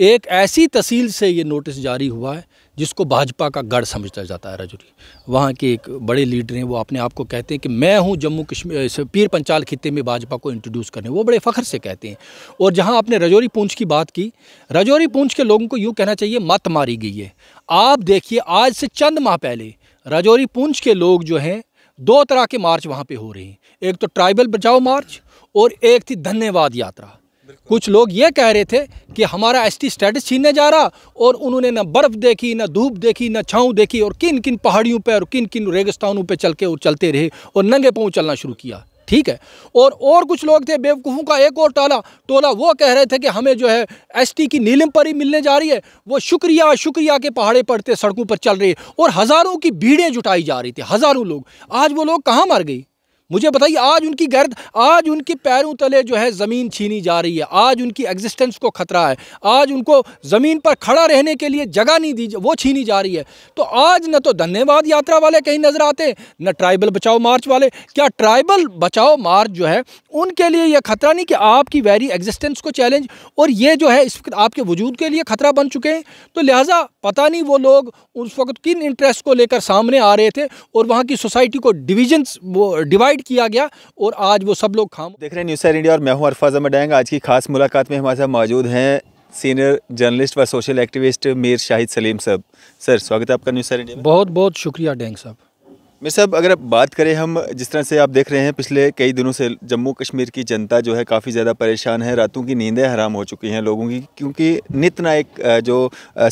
एक ऐसी तहसील से ये नोटिस जारी हुआ है जिसको भाजपा का गढ़ समझता जाता है रजौरी वहाँ के एक बड़े लीडर हैं वो अपने आप को कहते हैं कि मैं हूँ जम्मू कश्मीर पीर पंचाल खिते में भाजपा को इंट्रोड्यूस करने वो बड़े फ़ख्र से कहते हैं और जहाँ आपने रजौरी पूंछ की बात की रजौरी पूंछ के लोगों को यूँ कहना चाहिए मत मारी गई है आप देखिए आज से चंद माह पहले रजौरी पूंछ के लोग जो हैं दो तरह के मार्च वहाँ पर हो रहे हैं एक तो ट्राइबल बचाओ मार्च और एक थी धन्यवाद यात्रा कुछ लोग ये कह रहे थे कि हमारा एसटी स्टेटस छीनने जा रहा और उन्होंने ना बर्फ़ देखी ना धूप देखी ना छाँव देखी और किन किन पहाड़ियों पर और किन किन रेगिस्तानों पर चल के और चलते रहे और नंगे पाँव चलना शुरू किया ठीक है और और कुछ लोग थे बेवकूफ़ों का एक और टाला टोला वो कह रहे थे कि हमें जो है एसटी की नीलम पर ही मिलने जा रही है वो शुक्रिया शुक्रिया के पहाड़े पड़ते सड़कों पर चल रही है और हज़ारों की भीड़ें जुटाई जा रही थी हज़ारों लोग आज वो लोग कहाँ मर गई मुझे बताइए आज उनकी गर्द आज उनके पैरों तले जो है ज़मीन छीनी जा रही है आज उनकी एग्जिस्टेंस को ख़तरा है आज उनको ज़मीन पर खड़ा रहने के लिए जगह नहीं दी वो छीनी जा रही है तो आज न तो धन्यवाद यात्रा वाले कहीं नज़र आते न ट्राइबल बचाओ मार्च वाले क्या ट्राइबल बचाओ मार्च जो है उनके लिए यह ख़तरा नहीं कि आपकी वेरी एग्जिस्टेंस को चैलेंज और ये जो है इस वक्त आपके वजूद के लिए ख़तरा बन चुके हैं तो लिहाजा पता नहीं वो लोग उस वक्त किन इंटरेस्ट को लेकर सामने आ रहे थे और वहाँ की सोसाइटी को डिवीजन्स वो डिवाइड प्रोवाइड किया गया और आज वो सब लोग खाम देख रहे हैं न्यूज़ इंडिया और मैं हूँ अरफाज अहमद डैंग आज की खास मुलाकात में हमारे साथ मौजूद हैं सीनियर जर्नलिस्ट व सोशल एक्टिविस्ट मीर शाहिद सलीम साहब सर स्वागत है आपका न्यूज़ इंडिया बहुत बहुत शुक्रिया डैंग साहब मैं साहब अगर आप बात करें हम जिस तरह से आप देख रहे हैं पिछले कई दिनों से जम्मू कश्मीर की जनता जो है काफ़ी ज़्यादा परेशान है रातों की नींदें हराम हो चुकी हैं लोगों की क्योंकि नित ना एक जो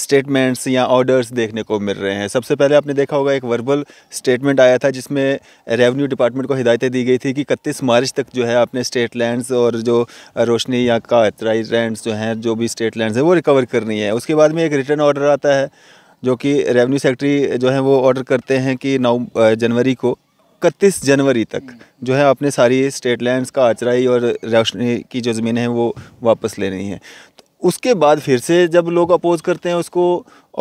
स्टेटमेंट्स या ऑर्डर्स देखने को मिल रहे हैं सबसे पहले आपने देखा होगा एक वर्बल स्टेटमेंट आया था जिसमें रेवन्यू डिपार्टमेंट को हिदायतें दी गई थी कि इकतीस मार्च तक जो है आपने स्टेट लैंड्स और जो रोशनी या कातराई लैंड जो हैं जो भी स्टेट लैंड हैं वो रिकवर करनी है उसके बाद में एक रिटर्न ऑर्डर आता है जो कि रेवेन्यू सेक्रेटरी जो है वो ऑर्डर करते हैं कि नौ जनवरी को इकतीस जनवरी तक जो है आपने सारी स्टेट लैंड्स का आचराई और रोशनी की जो ज़मीन है वो वापस लेनी है तो उसके बाद फिर से जब लोग अपोज करते हैं उसको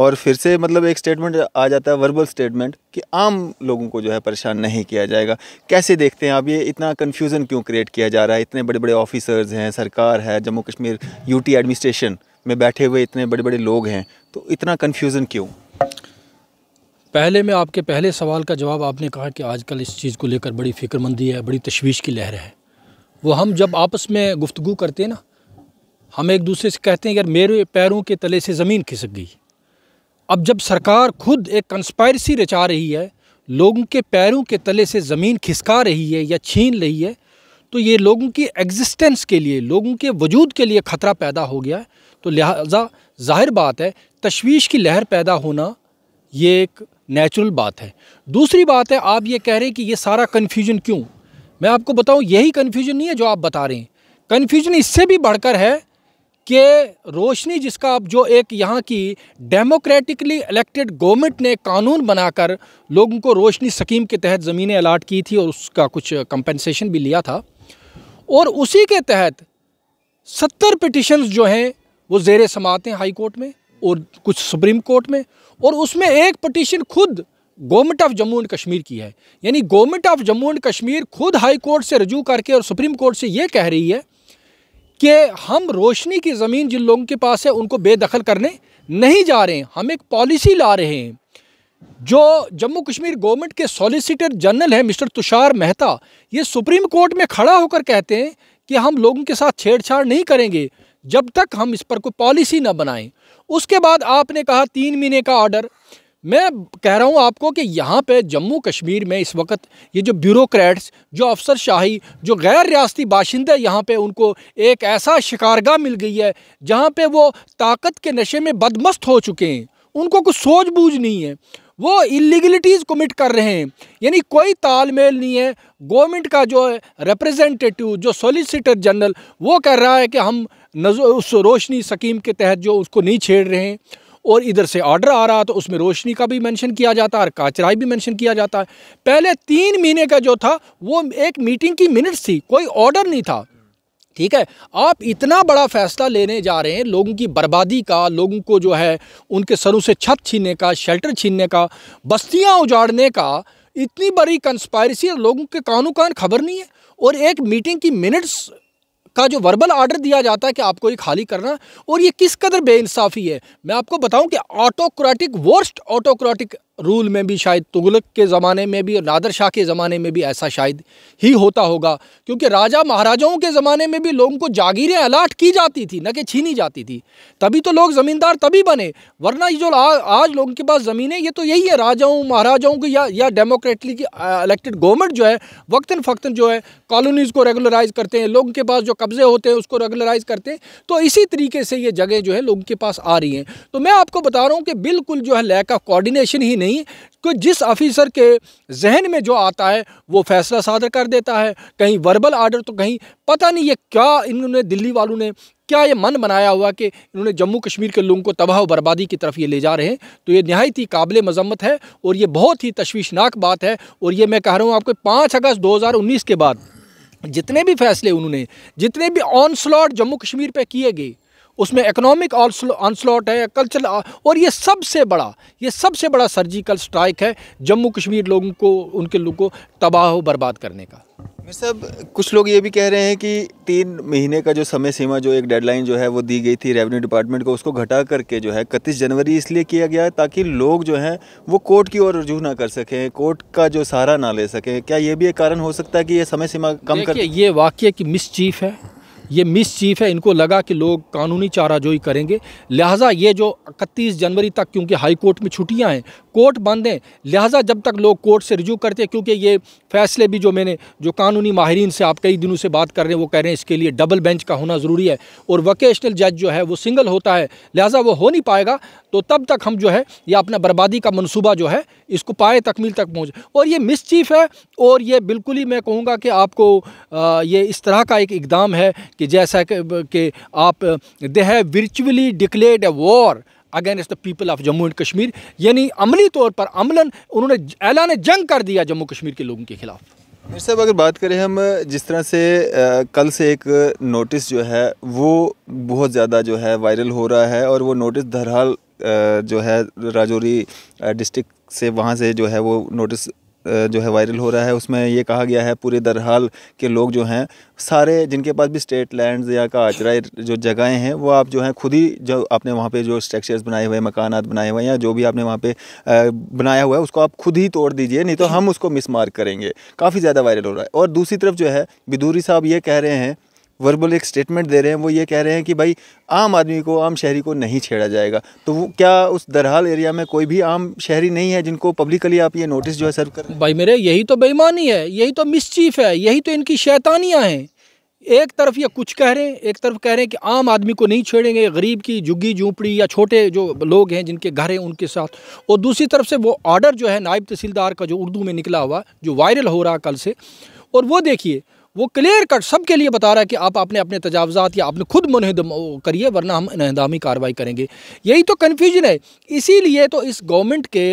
और फिर से मतलब एक स्टेटमेंट आ जाता है वर्बल स्टेटमेंट कि आम लोगों को जो है परेशान नहीं किया जाएगा कैसे देखते हैं आप ये इतना कन्फ्यूज़न क्यों क्रिएट किया जा रहा है इतने बड़े बड़े ऑफिसर्स हैं सरकार है जम्मू कश्मीर यूटी एडमिनिस्ट्रेशन में बैठे हुए इतने बड़े बड़े लोग हैं तो इतना कन्फ्यूज़न क्यों पहले में आपके पहले सवाल का जवाब आपने कहा कि आजकल इस चीज़ को लेकर बड़ी फिक्रमंदी है बड़ी तशवीश की लहर है वो हम जब आपस में गुफ्तु करते हैं ना हम एक दूसरे से कहते हैं यार मेरे पैरों के तले से ज़मीन खिसक गई अब जब सरकार खुद एक कंस्पायरसी रचा रही है लोगों के पैरों के तले से ज़मीन खिसका रही है या छीन रही है तो ये लोगों की एग्जिस्टेंस के लिए लोगों के वजूद के लिए ख़तरा पैदा हो गया है तो लिहाजा जाहिर बात है तशवीश की लहर पैदा होना ये एक नेचुरल बात है दूसरी बात है आप ये कह रहे हैं कि ये सारा कन्फ्यूजन क्यों मैं आपको बताऊँ यही कन्फ्यूजन नहीं है जो आप बता रहे हैं कन्फ्यूजन इससे भी बढ़कर है कि रोशनी जिसका अब जो एक यहाँ की डेमोक्रेटिकली इलेक्टेड गवर्नमेंट ने कानून बनाकर लोगों को रोशनी स्कीम के तहत ज़मीनें अलाट की थी और उसका कुछ कंपनसेशन भी लिया था और उसी के तहत सत्तर पिटिशन्स जो हैं वो जेर समाते हैं हाई कोर्ट में और कुछ सुप्रीम कोर्ट में और उसमें एक पटिशन खुद government of Jammu and Kashmir की है यानी government of Jammu and Kashmir खुद हाई कोर्ट से रजू करके और सुप्रीम कोर्ट से ये कह रही है कि हम रोशनी की ज़मीन जिन लोगों के पास है उनको बेदखल करने नहीं जा रहे हैं हम एक पॉलिसी ला रहे हैं जो जम्मू कश्मीर गवर्नमेंट के सॉलिसिटर जनरल हैं मिस्टर तुषार मेहता ये सुप्रीम कोर्ट में खड़ा होकर कहते हैं कि हम लोगों के साथ छेड़छाड़ नहीं करेंगे जब तक हम इस पर कोई पॉलिसी ना बनाएं उसके बाद आपने कहा तीन महीने का ऑर्डर मैं कह रहा हूँ आपको कि यहाँ पे जम्मू कश्मीर में इस वक्त ये जो ब्यूरोक्रेट्स जो अफसर शाही जो गैर रियाती बाशिंदे यहाँ पे उनको एक ऐसा शिकारगा मिल गई है जहाँ पे वो ताकत के नशे में बदमस्त हो चुके हैं उनको कुछ सोच बूझ नहीं है वो इलीगलिटीज़ कमिट कर रहे हैं यानी कोई तालमेल नहीं है गवर्नमेंट का जो रिप्रजेंटेटिव जो सोलिसिटर जनरल वो कह रहा है कि हम नज उस रोशनी सकीम के तहत जो उसको नहीं छेड़ रहे हैं और इधर से ऑर्डर आ रहा तो उसमें रोशनी का भी मेंशन किया जाता है और काचराई भी मेंशन किया जाता है पहले तीन महीने का जो था वो एक मीटिंग की मिनट्स थी कोई ऑर्डर नहीं था ठीक है आप इतना बड़ा फैसला लेने जा रहे हैं लोगों की बर्बादी का लोगों को जो है उनके सरों से छत छीनने का शेल्टर छीनने का बस्तियाँ उजाड़ने का इतनी बड़ी कंस्पायरेसी और लोगों के कानों कान खबर नहीं है और एक मीटिंग की मिनट्स का जो वर्बल आर्डर दिया जाता है कि आपको ये खाली करना और ये किस कदर बेइंसाफ़ी है मैं आपको बताऊं कि ऑटोक्रेटिक वर्स्ट ऑटोक्रेटिक रूल में भी शायद तुगलक के ज़माने में भी और नादर शाह के ज़माने में भी ऐसा शायद ही होता होगा क्योंकि राजा महाराजाओं के ज़माने में भी लोगों को जागीरें अलाट की जाती थी न कि छीनी जाती थी तभी तो लोग ज़मींदार तभी बने वरना ये जो आ, आज लोगों के पास ज़मीन है ये तो यही है राजाओं महाराजाओं की या या डेमोक्रेटली की इलेक्टेड गवर्नमेंट जो है वक्ता फ़क्ता जो है कॉलोनीज़ को रेगुलराइज़ करते हैं लोगों के पास जो कब्ज़े होते हैं उसको रेगुलराइज़ करते हैं तो इसी तरीके से ये जगह जो है लोगों के पास आ रही हैं तो मैं आपको बता रहा हूँ कि बिल्कुल जो है लैक ऑफ कोऑर्डिनेशन ही नहीं नहीं कि जिस ऑफिसर के जहन में जो आता है वो फैसला सादर कर देता है कहीं वर्बल आर्डर तो कहीं पता नहीं ये क्या इन्होंने दिल्ली वालों ने क्या ये मन बनाया हुआ कि इन्होंने जम्मू कश्मीर के लोगों को तबाह बर्बादी की तरफ ये ले जा रहे हैं तो ये नहायत ही काबिल मजम्मत है और ये बहुत ही तशवीशनाक बात है और ये मैं कह रहा हूँ आपको पाँच अगस्त उन्नीस के बाद जितने भी फैसले उन्होंने जितने भी ऑन स्लॉट जम्मू कश्मीर पर किए गए उसमें इकोनॉमिक अनस्लॉट है कल्चरल और ये सबसे बड़ा ये सबसे बड़ा सर्जिकल स्ट्राइक है जम्मू कश्मीर लोगों को उनके लोगों को तबाह बर्बाद करने का सब कुछ लोग ये भी कह रहे हैं कि तीन महीने का जो समय सीमा जो एक डेडलाइन जो है वो दी गई थी रेवेन्यू डिपार्टमेंट को उसको घटा करके जो है इकतीस जनवरी इसलिए किया गया ताकि लोग जो हैं वो कोर्ट की ओर रजू ना कर सकें कोर्ट का जो सहारा ना ले सकें क्या ये भी एक कारण हो सकता है कि ये समय सीमा कम कर ये वाक्य की मिसचीफ है ये मिस चीफ है इनको लगा कि लोग कानूनी चाराजोई करेंगे लिहाजा ये जो इकतीस जनवरी तक क्योंकि हाई कोर्ट में छुट्टियाँ हैं कोर्ट बंद हैं लिहाजा जब तक लोग कोर्ट से रिजू करते हैं क्योंकि ये फैसले भी जो मैंने जो कानूनी माहरीन से आप कई दिनों से बात कर रहे हैं वो कह रहे हैं इसके लिए डबल बेंच का होना ज़रूरी है और वोकेशनल जज जो है वो सिंगल होता है लिहाजा वो हो नहीं पाएगा तो तब तक हम जो है ये अपना बर्बादी का मनसूबा जो है इसको पाए तकमील तक पहुँच और ये मिसचीफ है और ये बिल्कुल ही मैं कहूँगा कि आपको ये इस तरह का एक इकदाम है कि जैसा कि आप they have virtually declared a war against the people of Jammu and Kashmir यानी अमली तौर पर अमलन उन्होंने ऐलान जंग कर दिया जम्मू कश्मीर के लोगों के खिलाफ मिर साहब अगर बात करें हम जिस तरह से आ, कल से एक नोटिस जो है वो बहुत ज़्यादा जो है वायरल हो रहा है और वो नोटिस दरहाल जो है राजौरी डिस्ट्रिक्ट से वहाँ से जो है वो नोटिस जो है वायरल हो रहा है उसमें ये कहा गया है पूरे दरहाल के लोग जो हैं सारे जिनके पास भी स्टेट लैंड्स या काचरा जो जगहें हैं वो आप जो हैं खुद ही जो आपने वहाँ पे जो स्ट्रक्चर्स बनाए हुए मकान बनाए हुए हैं या जो भी आपने वहाँ पे बनाया हुआ है उसको आप खुद ही तोड़ दीजिए नहीं तो हम उसको मिस करेंगे काफ़ी ज़्यादा वायरल हो रहा है और दूसरी तरफ जो है बिदूरी साहब ये कह रहे हैं वर्बल एक स्टेटमेंट दे रहे हैं वो ये कह रहे हैं कि भाई आम आदमी को आम शहरी को नहीं छेड़ा जाएगा तो वो क्या उस दरहाल एरिया में कोई भी आम शहरी नहीं है जिनको पब्लिकली आप ये नोटिस जो है सर्व कर भाई मेरे यही तो बेईमानी है यही तो मिसचीफ है यही तो इनकी शैतानियाँ हैं एक तरफ ये कुछ कह रहे हैं एक तरफ कह रहे हैं कि आम आदमी को नहीं छेड़ेंगे गरीब की झुग्गी झोंपड़ी या छोटे जो लोग हैं जिनके घर हैं उनके साथ और दूसरी तरफ से वो ऑर्डर जो है नायब तहसीलदार का जो उर्दू में निकला हुआ जो वायरल हो रहा कल से और वो देखिए वो क्लियर कट सबके लिए बता रहा है कि आप अपने अपने तजावज़ात या आपने खुद मुनहद करिए वरना हम इनहदामी कार्रवाई करेंगे यही तो कन्फ्यूजन है इसीलिए तो इस गवर्नमेंट के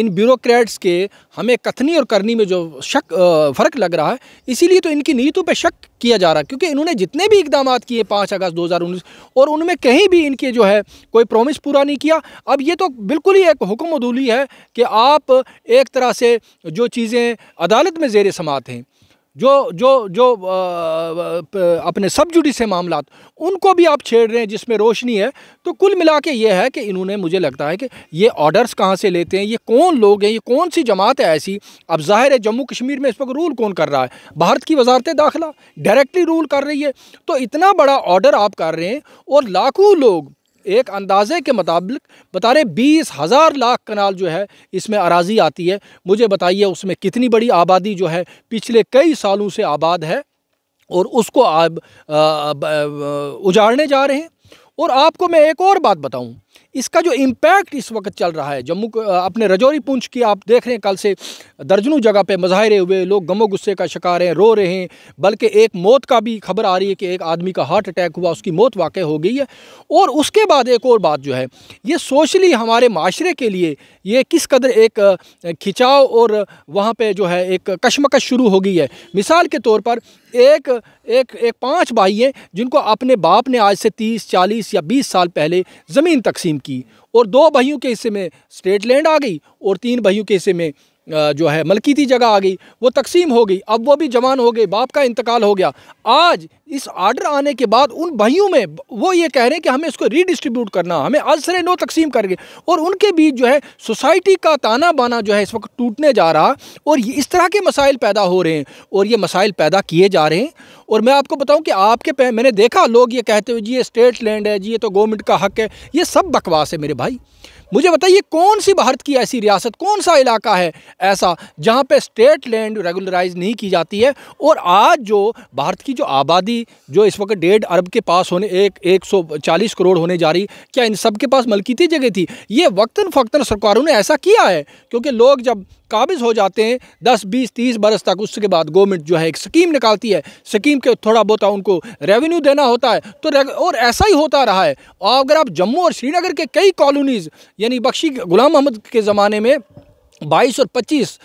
इन ब्यूरोक्रेट्स के हमें कथनी और करनी में जो शक फ़र्क लग रहा है इसीलिए तो इनकी नीतों पर शक किया जा रहा है क्योंकि इन्होंने जितने भी इकदाम किए पाँच अगस्त दो हज़ार उन्नीस और उनमें कहीं भी इनके जो है कोई प्रोमिस पूरा नहीं किया अब ये तो बिल्कुल ही एक हुक्म अदूली है कि आप एक तरह से जो चीज़ें अदालत में जेर समात हैं जो जो जो अपने सब से मामला उनको भी आप छेड़ रहे हैं जिसमें रोशनी है तो कुल मिला के ये है कि इन्होंने मुझे लगता है कि ये ऑर्डर्स कहाँ से लेते हैं ये कौन लोग हैं ये कौन सी जमात है ऐसी अब जाहिर है जम्मू कश्मीर में इस वक्त रूल कौन कर रहा है भारत की वजारत दाखिला डायरेक्टली रूल कर रही है तो इतना बड़ा ऑर्डर आप कर रहे हैं और लाखों लोग एक अंदाजे के मुताबिक बता रहे बीस हज़ार लाख कनाल जो है इसमें अराजी आती है मुझे बताइए उसमें कितनी बड़ी आबादी जो है पिछले कई सालों से आबाद है और उसको आप उजाड़ने जा रहे हैं और आपको मैं एक और बात बताऊं इसका जो इम्पैक्ट इस वक्त चल रहा है जम्मू अपने रजौरी पुंछ की आप देख रहे हैं कल से दर्जनों जगह पे मुजाहरे हुए लोग गमो गुस्से का शिकार हैं रो रहे हैं बल्कि एक मौत का भी खबर आ रही है कि एक आदमी का हार्ट अटैक हुआ उसकी मौत वाक़ हो गई है और उसके बाद एक और बात जो है ये सोशली हमारे माशरे के लिए ये किस कदर एक खिंचाव और वहाँ पर जो है एक कशमकश शुरू हो गई है मिसाल के तौर पर एक एक एक पाँच भाई हैं जिनको अपने बाप ने आज से तीस चालीस या बीस साल पहले ज़मीन तक तकसीम की और दो भाइयों के हिस्से में स्टेट लैंड आ गई और तीन भाइयों के हिस्से में जो है मलकीती जगह आ गई वो तकसीम हो गई अब वो भी जवान हो गए बाप का इंतकाल हो गया आज इस आर्डर आने के बाद उन भाइयों में वो ये कह रहे हैं कि हमें इसको रीडिस्ट्रीब्यूट करना हमें असर नो तकसीम करके और उनके बीच जो है सोसाइटी का ताना बाना जो है इस वक्त टूटने जा रहा और ये इस तरह के मसाइल पैदा हो रहे हैं और ये मसाइल पैदा किए जा रहे हैं और मैं आपको बताऊं कि आपके मैंने देखा लोग ये कहते हुए जी ये स्टेट लैंड है जी ये तो गवर्नमेंट का हक है ये सब बकवास है मेरे भाई मुझे बताइए कौन सी भारत की ऐसी रियासत कौन सा इलाका है ऐसा जहाँ पे स्टेट लैंड रेगुलराइज नहीं की जाती है और आज जो भारत की जो आबादी जो इस वक्त डेढ़ अरब के पास होने एक एक सौ चालीस करोड़ होने जा रही क्या इन सब के पास मलकीती जगह थी ये वक्ता फ़क्ता सरकारों ने ऐसा किया है क्योंकि लोग जब काबिज हो जाते हैं दस बीस तीस बरस तक उसके बाद गवर्नमेंट जो है एक स्कीम निकालती है स्कीम के थोड़ा बहुत उनको रेवेन्यू देना होता है तो और ऐसा ही होता रहा है और अगर आप जम्मू और श्रीनगर के कई कॉलोनीज़ यानी बख्शी गुलाम अहमद के ज़माने में बाईस और पच्चीस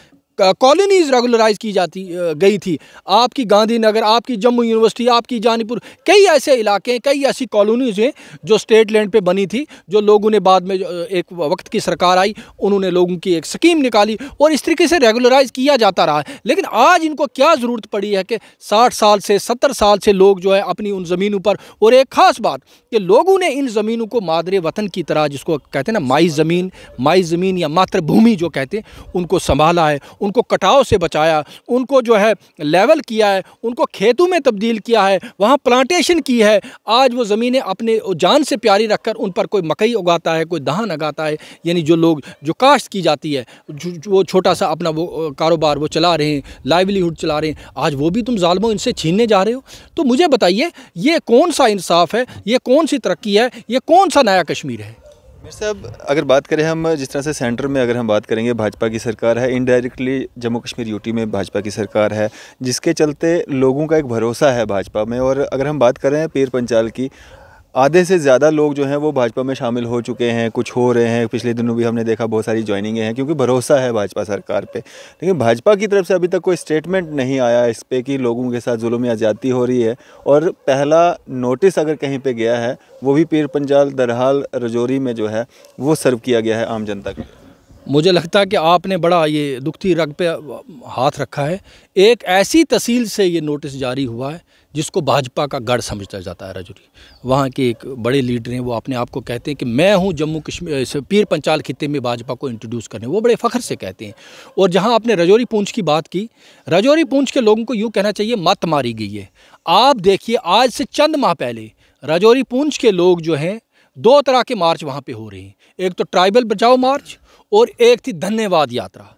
कॉलोनीज़ रेगुलराइज की जाती गई थी आपकी गांधीनगर आपकी जम्मू यूनिवर्सिटी आपकी जानीपुर कई ऐसे इलाके हैं कई ऐसी कॉलोनीज़ हैं जो स्टेट लैंड पे बनी थी जो लोगों ने बाद में एक वक्त की सरकार आई उन्होंने लोगों की एक स्कीम निकाली और इस तरीके से रेगुलराइज किया जाता रहा लेकिन आज इनको क्या ज़रूरत पड़ी है कि साठ साल से सत्तर साल से लोग जो है अपनी उन ज़मीनों पर और एक ख़ास बात कि लोगों ने इन ज़मीनों को मादरे वतन की तरह जिसको कहते हैं ना माई ज़मीन माई ज़मीन या मातृभूमि जो कहते हैं उनको संभाला है उनको कटाव से बचाया उनको जो है लेवल किया है उनको खेतों में तब्दील किया है वहाँ प्लांटेशन की है आज वो ज़मीनें अपने जान से प्यारी रखकर उन पर कोई मकई उगाता है कोई धान उगाता है यानी जो लोग जो काश्त की जाती है वो छोटा सा अपना वो कारोबार वो चला रहे हैं लाइवलीहुड चला रहे हैं आज वो भी तुम ालमों इनसे छीनने जा रहे हो तो मुझे बताइए ये कौन सा इंसाफ है ये कौन सी तरक्की है ये कौन सा नया कश्मीर है मेरे साहब अगर बात करें हम जिस तरह से सेंटर में अगर हम बात करेंगे भाजपा की सरकार है इनडायरेक्टली जम्मू कश्मीर यूटी में भाजपा की सरकार है जिसके चलते लोगों का एक भरोसा है भाजपा में और अगर हम बात करें पीर पंचाल की आधे से ज़्यादा लोग जो हैं वो भाजपा में शामिल हो चुके हैं कुछ हो रहे हैं पिछले दिनों भी हमने देखा बहुत सारी ज्वाइनिंगें हैं क्योंकि भरोसा है भाजपा सरकार पे लेकिन भाजपा की तरफ से अभी तक कोई स्टेटमेंट नहीं आया इस पर कि लोगों के साथ जुलम या ज़्यादती हो रही है और पहला नोटिस अगर कहीं पर गया है वो भी पीर पंजाल दरहाल रजौरी में जो है वो सर्व किया गया है आम जनता के मुझे लगता है कि आपने बड़ा ये दुखती रग पे हाथ रखा है एक ऐसी तहसील से ये नोटिस जारी हुआ है जिसको भाजपा का गढ़ समझता जाता है राजौरी वहाँ के एक बड़े लीडर हैं वो अपने आप को कहते हैं कि मैं हूँ जम्मू कश्मीर पीर पंचाल खत्ते में भाजपा को इंट्रोड्यूस करने वो बड़े फ़ख्र से कहते हैं और जहाँ आपने रजौरी पूंछ की बात की रजौरी पूंछ के लोगों को यूँ कहना चाहिए मत मारी गई है आप देखिए आज से चंद माह पहले रजौरी पूंछ के लोग जो हैं दो तरह के मार्च वहाँ पर हो रहे हैं एक तो ट्राइबल बचाओ मार्च और एक थी धन्यवाद यात्रा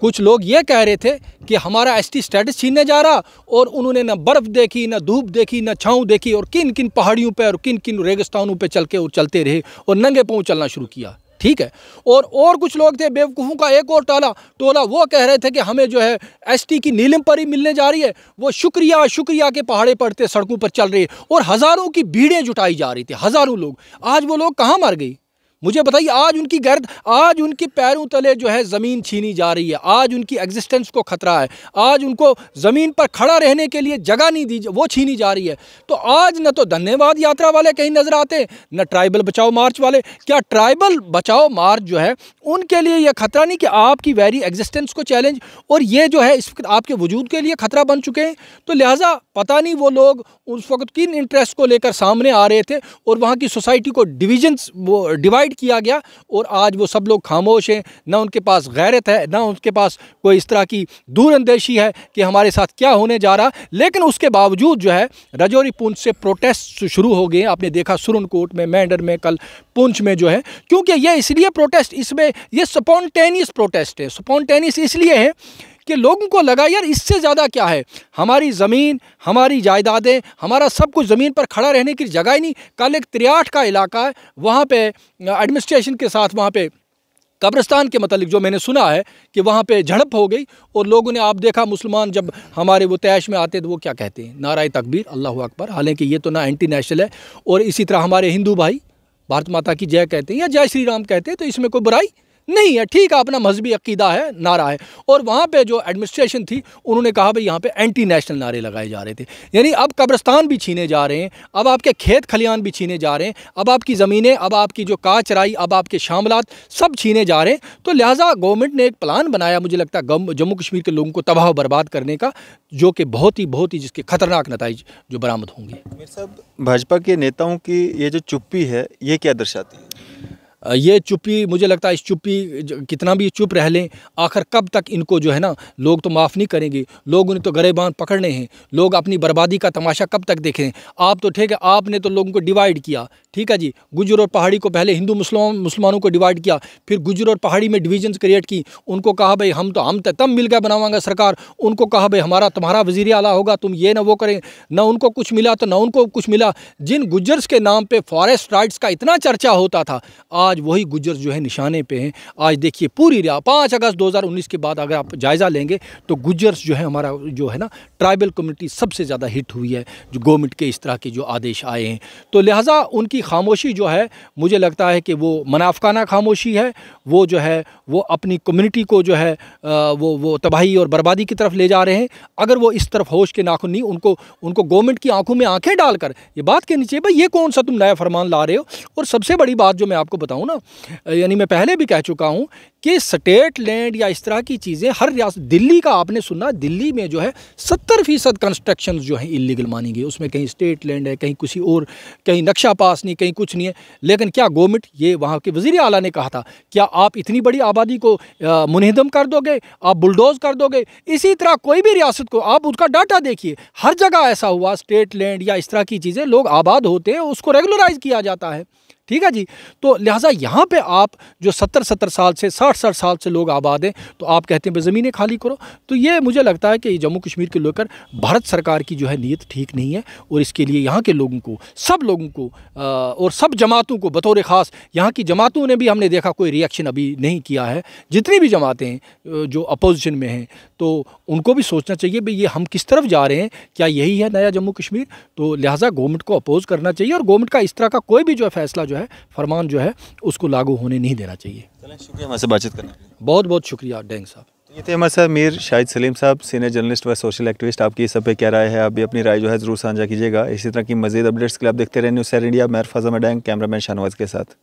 कुछ लोग ये कह रहे थे कि हमारा एस टी स्टेटस छीनने जा रहा और उन्होंने ना बर्फ़ देखी ना धूप देखी ना छाँव देखी और किन किन पहाड़ियों पर और किन किन रेगिस्तानों पर चल के और चलते रहे और नंगे पाँव चलना शुरू किया ठीक है और और कुछ लोग थे बेवकूफ़ों का एक और टाला टोला वो कह रहे थे कि हमें जो है एसटी की नीलम परी मिलने जा रही है वो शुक्रिया शुक्रिया के पहाड़े पड़ते सड़कों पर चल रही है और हज़ारों की भीड़ें जुटाई जा रही थी हज़ारों लोग आज वो लोग कहाँ मर गई मुझे बताइए आज उनकी गर्द आज उनके पैरों तले जो है ज़मीन छीनी जा रही है आज उनकी एग्जिस्टेंस को ख़तरा है आज उनको ज़मीन पर खड़ा रहने के लिए जगह नहीं दी वो छीनी जा रही है तो आज न तो धन्यवाद यात्रा वाले कहीं नज़र आते न ट्राइबल बचाओ मार्च वाले क्या ट्राइबल बचाओ मार्च जो है उनके लिए यह ख़तरा नहीं कि आपकी वेरी एग्जिस्टेंस को चैलेंज और ये जो है इस वक्त आपके वजूद के लिए ख़तरा बन चुके हैं तो लिहाजा पता नहीं वो लोग उस वक्त किन इंटरेस्ट को लेकर सामने आ रहे थे और वहाँ की सोसाइटी को डिविजन्स वो डिवाइड डिसाइड किया गया और आज वो सब लोग खामोश हैं ना उनके पास गैरत है ना उनके पास कोई इस तरह की दूरअंदेशी है कि हमारे साथ क्या होने जा रहा लेकिन उसके बावजूद जो है रजौरी पुंछ से प्रोटेस्ट शुरू हो गए आपने देखा सुरनकोट में मैंडर में कल पुंछ में जो है क्योंकि ये इसलिए प्रोटेस्ट इसमें ये स्पॉन्टेनियस प्रोटेस्ट है स्पॉन्टेनियस इसलिए है कि लोगों को लगा यार इससे ज़्यादा क्या है हमारी ज़मीन हमारी जायदादें हमारा सब कुछ ज़मीन पर खड़ा रहने की जगह ही नहीं कल एक त्रियाठ का इलाका है वहाँ पे एडमिनिस्ट्रेशन के साथ वहाँ पे कब्रस्तान के मतलब जो मैंने सुना है कि वहाँ पे झड़प हो गई और लोगों ने आप देखा मुसलमान जब हमारे वो तैश में आते तो वो क्या कहते हैं नाराय तकबीर अल्लाह अकबर हालांकि ये तो ना एंटी नेशनल है और इसी तरह हमारे हिंदू भाई भारत माता की जय कहते हैं या जय श्री राम कहते हैं तो इसमें कोई बुराई नहीं है ठीक है अपना मजहबी अकीदा है नारा है और वहाँ पर जो एडमिनिस्ट्रेशन थी उन्होंने कहा भाई यहाँ पर एंटी नेशनल नारे लगाए जा रहे थे यानी अब कब्रस्तान भी छीने जा रहे हैं अब आपके खेत खलियान भी छीने जा रहे हैं अब आपकी ज़मीनें अब आपकी जो का चराई अब आपके शामलात सब छीने जा रहे हैं तो लिहाजा गवर्नमेंट ने एक प्लान बनाया मुझे लगता है जम्मू कश्मीर के लोगों को तबाह बर्बाद करने का जो कि बहुत ही बहुत ही जिसके ख़तरनाक नतज जो बरामद होंगे भाजपा के नेताओं की ये जो चुप्पी है ये क्या दर्शाती है ये चुप्पी मुझे लगता है इस चुप्पी कितना भी चुप रह लें आखिर कब तक इनको जो है ना लोग तो माफ़ नहीं करेंगे लोग उन्हें तो गरेबान पकड़ने हैं लोग अपनी बर्बादी का तमाशा कब तक देखें आप तो ठीक है आपने तो लोगों को डिवाइड किया ठीक है जी गुजर और पहाड़ी को पहले हिंदू मुसलमान मुसलमानों को डिवाइड किया फिर गुजर और पहाड़ी में डिवीजन क्रिएट की उनको कहा भाई हम तो हम तो तब मिल गया बनावाएंगे सरकार उनको कहा भाई हमारा तुम्हारा वजीर आला होगा तुम ये ना वो करें ना उनको कुछ मिला तो ना उनको कुछ मिला जिन गुजर्स के नाम पर फॉरेस्ट राइट्स का इतना चर्चा होता था आज आज वही गुजर जो है निशाने पे हैं आज देखिए पूरी पाँच अगस्त 2019 के बाद अगर आप जायज़ा लेंगे तो गुजर्स जो है हमारा जो है ना ट्राइबल कम्युनिटी सबसे ज़्यादा हिट हुई है जो गवर्नमेंट के इस तरह के जो आदेश आए हैं तो लिहाजा उनकी खामोशी जो है मुझे लगता है कि वो मुनाफकाना खामोशी है वो जो है वो अपनी कम्यूनिटी को जो है वो वो तबाही और बर्बादी की तरफ ले जा रहे हैं अगर वो इस तरफ होश के नाखुन नहीं उनको उनको गवर्नमेंट की आंखों में आंखें डालकर ये बात कहनी चाहिए भाई ये कौन सा तुम नया फरमान ला रहे हो और सबसे बड़ी बात जो मैं आपको बताऊँ हूँ ना यानी मैं पहले भी कह चुका हूँ कि स्टेट लैंड या इस तरह की चीज़ें हर रियासत दिल्ली का आपने सुना दिल्ली में जो है सत्तर फ़ीसद कंस्ट्रक्शन जो है इलीगल मानी गई उसमें कहीं स्टेट लैंड है कहीं किसी और कहीं नक्शा पास नहीं कहीं कुछ नहीं है लेकिन क्या गवर्नमेंट ये वहाँ के वज़ी अला ने कहा था क्या आप इतनी बड़ी आबादी को मुनहदम कर दोगे आप बुलडोज़ कर दोगे इसी तरह कोई भी रियासत को आप उसका डाटा देखिए हर जगह ऐसा हुआ स्टेट लैंड या इस तरह की चीज़ें लोग आबाद होते हैं उसको रेगुलराइज किया जाता है ठीक है जी तो लिहाजा यहाँ पे आप जो सत्तर सत्तर साल से साठ साठ साल से लोग आबाद हैं तो आप कहते हैं भाई ज़मीनें खाली करो तो ये मुझे लगता है कि जम्मू कश्मीर को लेकर भारत सरकार की जो है नीयत ठीक नहीं है और इसके लिए यहाँ के लोगों को सब लोगों को और सब जमातों को बतौर ख़ास यहाँ की जमातों ने भी हमने देखा कोई रिएक्शन अभी नहीं किया है जितनी भी जमातें हैं जो अपोजिशन में हैं तो उनको भी सोचना चाहिए भाई ये हम किस तरफ जा रहे हैं क्या यही है नया जम्मू कश्मीर तो लिहाजा गवर्नमेंट को अपोज़ करना चाहिए और गवर्नमेंट का इस तरह का कोई भी जो है फैसला जो जो है फरमान जो है उसको लागू होने नहीं देना चाहिए शुक्रिया हमारे बातचीत करने बहुत बहुत शुक्रिया डेंग साहब तो ये थे हमारे साथ मीर शाहिद सलीम साहब सीनियर जर्नलिस्ट व सोशल एक्टिविस्ट आपकी इस सब पे क्या राय है आप भी अपनी राय जो है ज़रूर साझा कीजिएगा इसी तरह की मजीद अपडेट्स के लिए आप देखते रहे न्यूज़ सर इंडिया मैं फजा मैडैंग कैमरामैन शाहनवाज के साथ